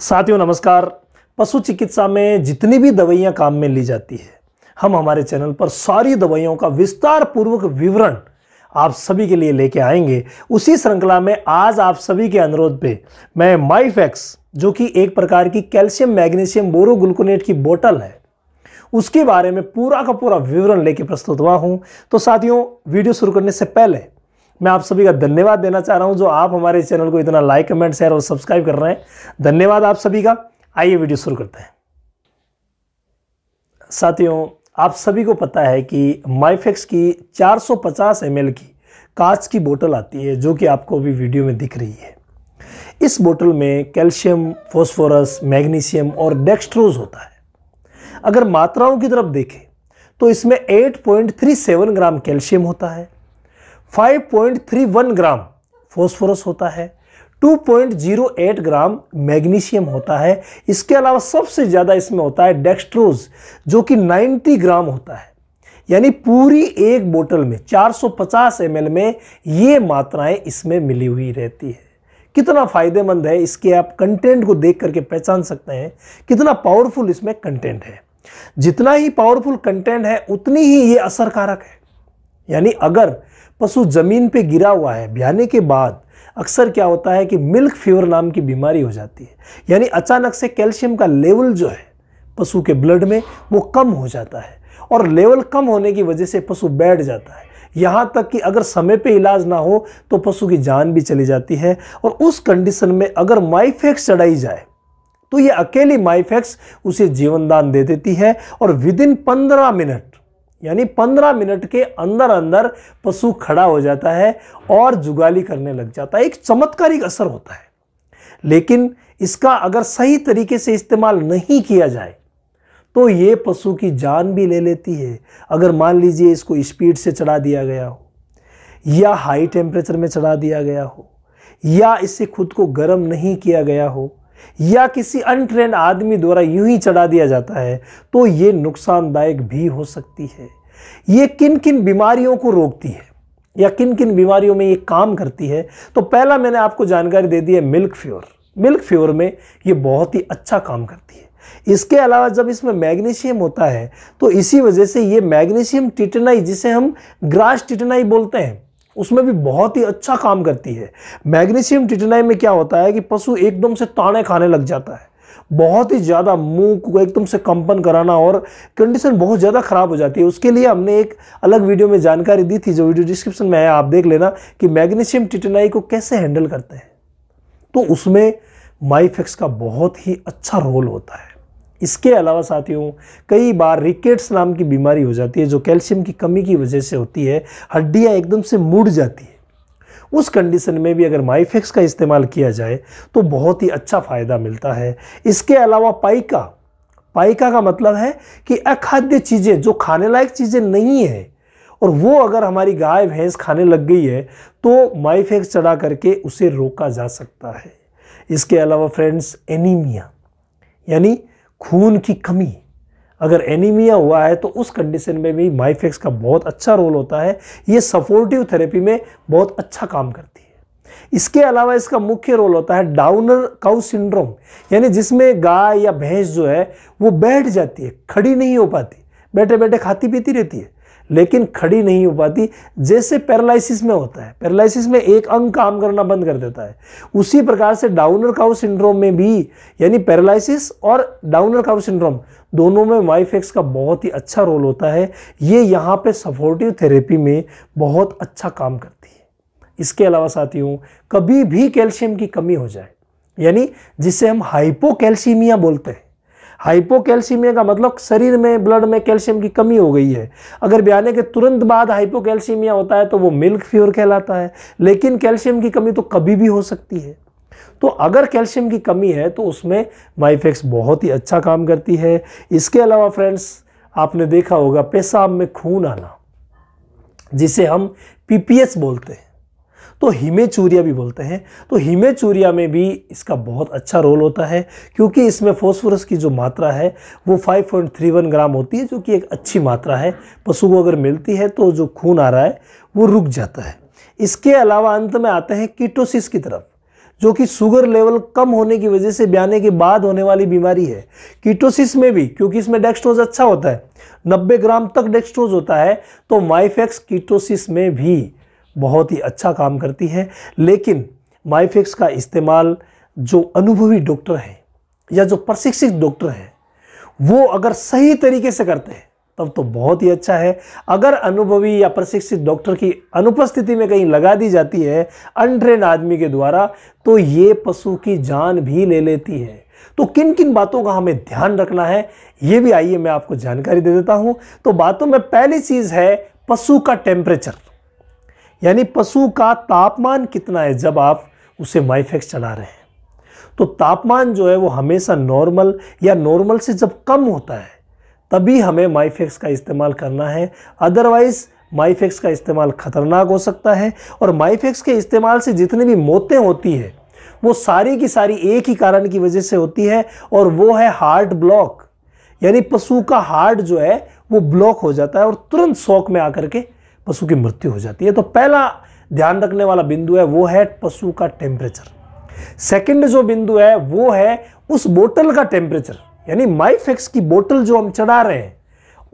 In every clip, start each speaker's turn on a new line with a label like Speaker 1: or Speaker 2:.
Speaker 1: साथियों नमस्कार पशु चिकित्सा में जितनी भी दवाइयाँ काम में ली जाती है हम हमारे चैनल पर सारी दवाइयों का विस्तार पूर्वक विवरण आप सभी के लिए लेके आएंगे उसी श्रृंखला में आज आप सभी के अनुरोध पे मैं माइफैक्स जो कि एक प्रकार की कैल्शियम मैग्नीशियम बोरोग्लूकोनेट की बोतल है उसके बारे में पूरा का पूरा विवरण लेके प्रस्तुत हुआ हूँ तो साथियों वीडियो शुरू करने से पहले मैं आप सभी का धन्यवाद देना चाह रहा हूँ जो आप हमारे चैनल को इतना लाइक कमेंट शेयर और सब्सक्राइब कर रहे हैं धन्यवाद आप सभी का आइए वीडियो शुरू करते हैं साथियों आप सभी को पता है कि माइफेक्स की 450 सौ की कांच की बोतल आती है जो कि आपको अभी वीडियो में दिख रही है इस बोतल में कैल्शियम फॉस्फोरस मैग्नीशियम और डेक्स्ट्रोज होता है अगर मात्राओं की तरफ देखें तो इसमें 8.37 ग्राम कैल्शियम होता है 5.31 ग्राम फॉस्फोरस होता है 2.08 ग्राम मैग्नीशियम होता है इसके अलावा सबसे ज़्यादा इसमें होता है डेक्स्ट्रोज जो कि 90 ग्राम होता है यानी पूरी एक बोतल में 450 ml में ये मात्राएं इसमें मिली हुई रहती है कितना फ़ायदेमंद है इसके आप कंटेंट को देख करके पहचान सकते हैं कितना पावरफुल इसमें कंटेंट है जितना ही पावरफुल कंटेंट है उतनी ही ये असरकारक है यानी अगर पशु ज़मीन पे गिरा हुआ है ब्याने के बाद अक्सर क्या होता है कि मिल्क फीवर नाम की बीमारी हो जाती है यानी अचानक से कैल्शियम का लेवल जो है पशु के ब्लड में वो कम हो जाता है और लेवल कम होने की वजह से पशु बैठ जाता है यहाँ तक कि अगर समय पे इलाज ना हो तो पशु की जान भी चली जाती है और उस कंडीशन में अगर माइफेक्स चढ़ाई जाए तो ये अकेली माइफेक्स उसे जीवनदान दे देती है और विद इन पंद्रह मिनट यानी पंद्रह मिनट के अंदर अंदर पशु खड़ा हो जाता है और जुगाली करने लग जाता है एक चमत्कारिक असर होता है लेकिन इसका अगर सही तरीके से इस्तेमाल नहीं किया जाए तो ये पशु की जान भी ले लेती है अगर मान लीजिए इसको स्पीड से चढ़ा दिया गया हो या हाई टेम्परेचर में चढ़ा दिया गया हो या इससे खुद को गर्म नहीं किया गया हो या किसी अनट्रेंड आदमी द्वारा यूं ही चढ़ा दिया जाता है तो ये नुकसानदायक भी हो सकती है ये किन किन बीमारियों को रोकती है या किन किन बीमारियों में ये काम करती है तो पहला मैंने आपको जानकारी दे दी है मिल्क फ्योर मिल्क फ्योर में ये बहुत ही अच्छा काम करती है इसके अलावा जब इसमें मैग्नीशियम होता है तो इसी वजह से ये मैग्नीशियम टिटनाई जिसे हम ग्रास टिटनाई बोलते हैं उसमें भी बहुत ही अच्छा काम करती है मैग्नीशियम टिटनाई में क्या होता है कि पशु एकदम से ताने खाने लग जाता है बहुत ही ज़्यादा मुंह को एकदम से कंपन कराना और कंडीशन बहुत ज़्यादा ख़राब हो जाती है उसके लिए हमने एक अलग वीडियो में जानकारी दी थी जो वीडियो डिस्क्रिप्शन में है आप देख लेना कि मैग्नीशियम टिटनाई को कैसे हैंडल करते हैं तो उसमें माइफेक्स का बहुत ही अच्छा रोल होता है इसके अलावा साथियों कई बार रिकेट्स नाम की बीमारी हो जाती है जो कैल्शियम की कमी की वजह से होती है हड्डियाँ एकदम से मुड़ जाती है उस कंडीशन में भी अगर माइफेक्स का इस्तेमाल किया जाए तो बहुत ही अच्छा फ़ायदा मिलता है इसके अलावा पाइका पाइका का मतलब है कि अखाद्य चीज़ें जो खाने लायक चीज़ें नहीं हैं और वो अगर हमारी गाय भैंस खाने लग गई है तो माइफेक्स चढ़ा करके उसे रोका जा सकता है इसके अलावा फ्रेंड्स एनीमिया यानी खून की कमी अगर एनीमिया हुआ है तो उस कंडीशन में भी माइफेक्स का बहुत अच्छा रोल होता है ये सपोर्टिव थेरेपी में बहुत अच्छा काम करती है इसके अलावा इसका मुख्य रोल होता है डाउनर काउ सिंड्रोम यानी जिसमें गाय या भैंस जो है वो बैठ जाती है खड़ी नहीं हो पाती बैठे बैठे खाती पीती रहती है लेकिन खड़ी नहीं हो पाती जैसे पैरालिसिस में होता है पैरालिसिस में एक अंग काम करना बंद कर देता है उसी प्रकार से डाउनर काउ सिंड्रोम में भी यानी पैरालिसिस और डाउनर काउ सिंड्रोम दोनों में एक्स का बहुत ही अच्छा रोल होता है ये यहाँ पे सपोर्टिव थेरेपी में बहुत अच्छा काम करती है इसके अलावा साथियों कभी भी कैल्शियम की कमी हो जाए यानी जिसे हम हाइपोकैल्शीमिया बोलते हैं हाइपोकैल्सीमिया का मतलब शरीर में ब्लड में कैल्शियम की कमी हो गई है अगर ब्याने के तुरंत बाद हाइपोकैल्सीमिया होता है तो वो मिल्क फ्यूर कहलाता है लेकिन कैल्शियम की कमी तो कभी भी हो सकती है तो अगर कैल्शियम की कमी है तो उसमें माइफेक्स बहुत ही अच्छा काम करती है इसके अलावा फ्रेंड्स आपने देखा होगा पेशाब में खून आना जिसे हम पीपीएस बोलते हैं तो हिमेचूरिया भी बोलते हैं तो हिमेचूरिया में भी इसका बहुत अच्छा रोल होता है क्योंकि इसमें फॉस्फोरस की जो मात्रा है वो 5.31 ग्राम होती है जो कि एक अच्छी मात्रा है पशु को अगर मिलती है तो जो खून आ रहा है वो रुक जाता है इसके अलावा अंत में आते हैं कीटोसिस की तरफ जो कि शुगर लेवल कम होने की वजह से ब्याने के बाद होने वाली बीमारी है कीटोसिस में भी क्योंकि इसमें डेक्स्ट्रोज अच्छा होता है 90 ग्राम तक डेक्स्ट्रोज होता है तो माइफेक्स कीटोसिस में भी बहुत ही अच्छा काम करती है लेकिन माइफिक्स का इस्तेमाल जो अनुभवी डॉक्टर हैं या जो प्रशिक्षित डॉक्टर हैं वो अगर सही तरीके से करते हैं तब तो बहुत ही अच्छा है अगर अनुभवी या प्रशिक्षित डॉक्टर की अनुपस्थिति में कहीं लगा दी जाती है अनट्रेन आदमी के द्वारा तो ये पशु की जान भी ले लेती है तो किन किन बातों का हमें ध्यान रखना है ये भी आइए मैं आपको जानकारी दे देता हूँ तो बातों में पहली चीज़ है पशु का टेम्परेचर यानी पशु का तापमान कितना है जब आप उसे माइफेक्स चला रहे हैं तो तापमान जो है वो हमेशा नॉर्मल या नॉर्मल से जब कम होता है तभी हमें माइफेक्स का इस्तेमाल करना है अदरवाइज़ माइफेक्स का इस्तेमाल खतरनाक हो सकता है और माइफेक्स के इस्तेमाल से जितनी भी मौतें होती हैं वो सारी की सारी एक ही कारण की वजह से होती है और वो है हार्ट ब्लॉक यानी पशु का हार्ट जो है वो ब्लॉक हो जाता है और तुरंत शौक में आकर के पशु की मृत्यु हो जाती है तो पहला ध्यान रखने वाला बिंदु है वो है पशु का टेम्परेचर सेकंड जो बिंदु है वो है उस बोतल का टेम्परेचर यानी माइफेक्स की बोतल जो हम चढ़ा रहे हैं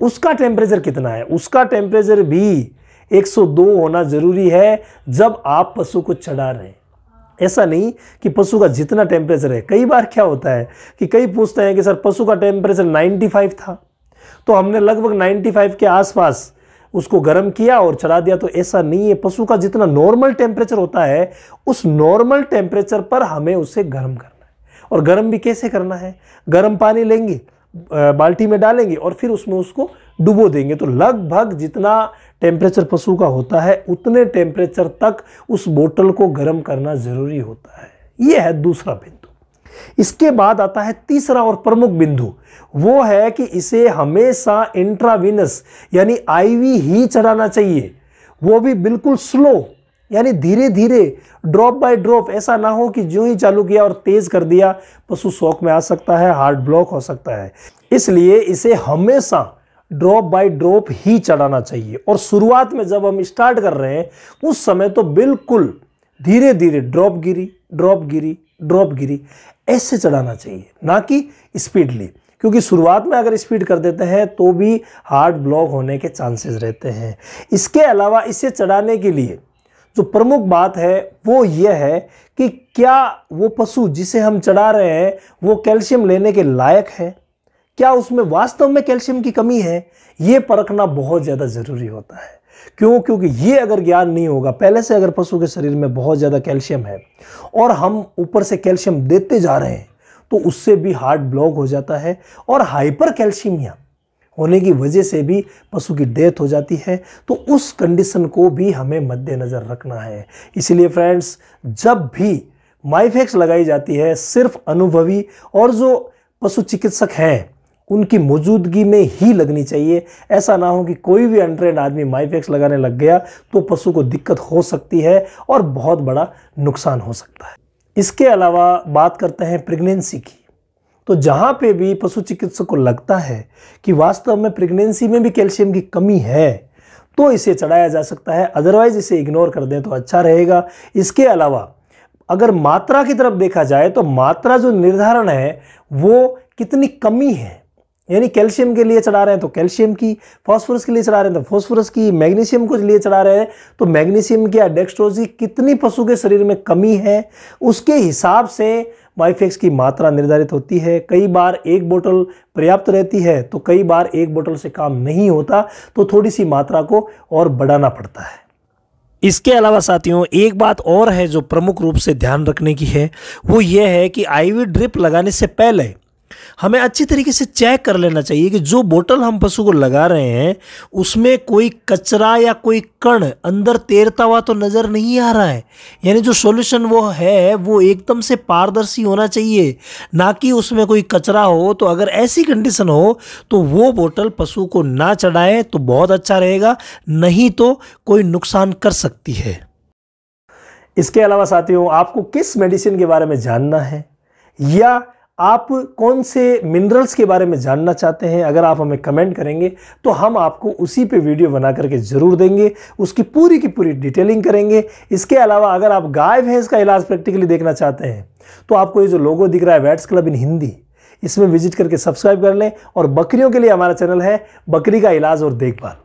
Speaker 1: उसका टेम्परेचर कितना है उसका टेम्परेचर भी 102 होना जरूरी है जब आप पशु को चढ़ा रहे हैं ऐसा नहीं कि पशु का जितना टेम्परेचर है कई बार क्या होता है कि कई पूछते हैं कि सर पशु का टेम्परेचर 95 था तो हमने लगभग 95 के आसपास उसको गर्म किया और चला दिया तो ऐसा नहीं है पशु का जितना नॉर्मल टेम्परेचर होता है उस नॉर्मल टेम्परेचर पर हमें उसे गर्म करना है और गर्म भी कैसे करना है गर्म पानी लेंगे बाल्टी में डालेंगे और फिर उसमें उसको डुबो देंगे तो लगभग जितना टेम्परेचर पशु का होता है उतने टेम्परेचर तक उस बोतल को गर्म करना ज़रूरी होता है यह है दूसरा बिंदु इसके बाद आता है तीसरा और प्रमुख बिंदु वो है कि इसे हमेशा इंट्राविनस यानी आईवी ही चढ़ाना चाहिए वो भी बिल्कुल स्लो यानी धीरे धीरे ड्रॉप बाय ड्रॉप ऐसा ना हो कि जो ही चालू किया और तेज़ कर दिया पशु शौक में आ सकता है हार्ट ब्लॉक हो सकता है इसलिए इसे हमेशा ड्रॉप बाय ड्रॉप ही चढ़ाना चाहिए और शुरुआत में जब हम स्टार्ट कर रहे हैं उस समय तो बिल्कुल धीरे धीरे ड्रॉप गिरी ड्रॉप गिरी ड्रॉप गिरी ऐसे चढ़ाना चाहिए ना कि स्पीडली क्योंकि शुरुआत में अगर स्पीड कर देते हैं तो भी हार्ट ब्लॉक होने के चांसेस रहते हैं इसके अलावा इसे चढ़ाने के लिए जो प्रमुख बात है वो ये है कि क्या वो पशु जिसे हम चढ़ा रहे हैं वो कैल्शियम लेने के लायक है क्या उसमें वास्तव में कैल्शियम की कमी है ये परखना बहुत ज़्यादा ज़रूरी होता है क्यों क्योंकि ये अगर ज्ञान नहीं होगा पहले से अगर पशु के शरीर में बहुत ज़्यादा कैल्शियम है और हम ऊपर से कैल्शियम देते जा रहे हैं तो उससे भी हार्ट ब्लॉक हो जाता है और हाइपर कैल्शियमिया होने की वजह से भी पशु की डेथ हो जाती है तो उस कंडीशन को भी हमें मद्देनज़र रखना है इसीलिए फ्रेंड्स जब भी माइफेक्स लगाई जाती है सिर्फ अनुभवी और जो पशु चिकित्सक हैं उनकी मौजूदगी में ही लगनी चाहिए ऐसा ना हो कि कोई भी अनट्रेंड आदमी माइफेक्स लगाने लग गया तो पशु को दिक्कत हो सकती है और बहुत बड़ा नुकसान हो सकता है इसके अलावा बात करते हैं प्रेगनेंसी की तो जहाँ पे भी पशु चिकित्सक को लगता है कि वास्तव में प्रेगनेंसी में भी कैल्शियम की कमी है तो इसे चढ़ाया जा सकता है अदरवाइज़ इसे इग्नोर कर दें तो अच्छा रहेगा इसके अलावा अगर मात्रा की तरफ देखा जाए तो मात्रा जो निर्धारण है वो कितनी कमी है यानी कैल्शियम के लिए चढ़ा रहे हैं तो कैल्शियम की फॉस्फोरस के लिए चढ़ा रहे हैं तो फास्फोरस की मैग्नीशियम को लिए चढ़ा रहे हैं तो मैग्नीशियम की या डेक्स्ट्रोज की कितनी पशु के शरीर में कमी है उसके हिसाब से वाइफेक्स की मात्रा निर्धारित होती है कई बार एक बोतल पर्याप्त रहती है तो कई बार एक बोतल से काम नहीं होता तो थोड़ी सी मात्रा को और बढ़ाना पड़ता है इसके अलावा साथियों एक बात और है जो प्रमुख रूप से ध्यान रखने की है वो ये है कि आईवी ड्रिप लगाने से पहले हमें अच्छी तरीके से चेक कर लेना चाहिए कि जो बोतल हम पशु को लगा रहे हैं उसमें कोई कचरा या कोई कण अंदर तैरता हुआ तो नज़र नहीं आ रहा है यानी जो सॉल्यूशन वो है वो एकदम से पारदर्शी होना चाहिए ना कि उसमें कोई कचरा हो तो अगर ऐसी कंडीशन हो तो वो बोतल पशु को ना चढ़ाएं तो बहुत अच्छा रहेगा नहीं तो कोई नुकसान कर सकती है इसके अलावा साथियों आपको किस मेडिसिन के बारे में जानना है या आप कौन से मिनरल्स के बारे में जानना चाहते हैं अगर आप हमें कमेंट करेंगे तो हम आपको उसी पे वीडियो बना करके ज़रूर देंगे उसकी पूरी की पूरी डिटेलिंग करेंगे इसके अलावा अगर आप गाय भैंस का इलाज प्रैक्टिकली देखना चाहते हैं तो आपको ये जो लोगो दिख रहा है वैट्स क्लब इन हिंदी इसमें विजिट करके सब्सक्राइब कर लें और बकरियों के लिए हमारा चैनल है बकरी का इलाज और देखभाल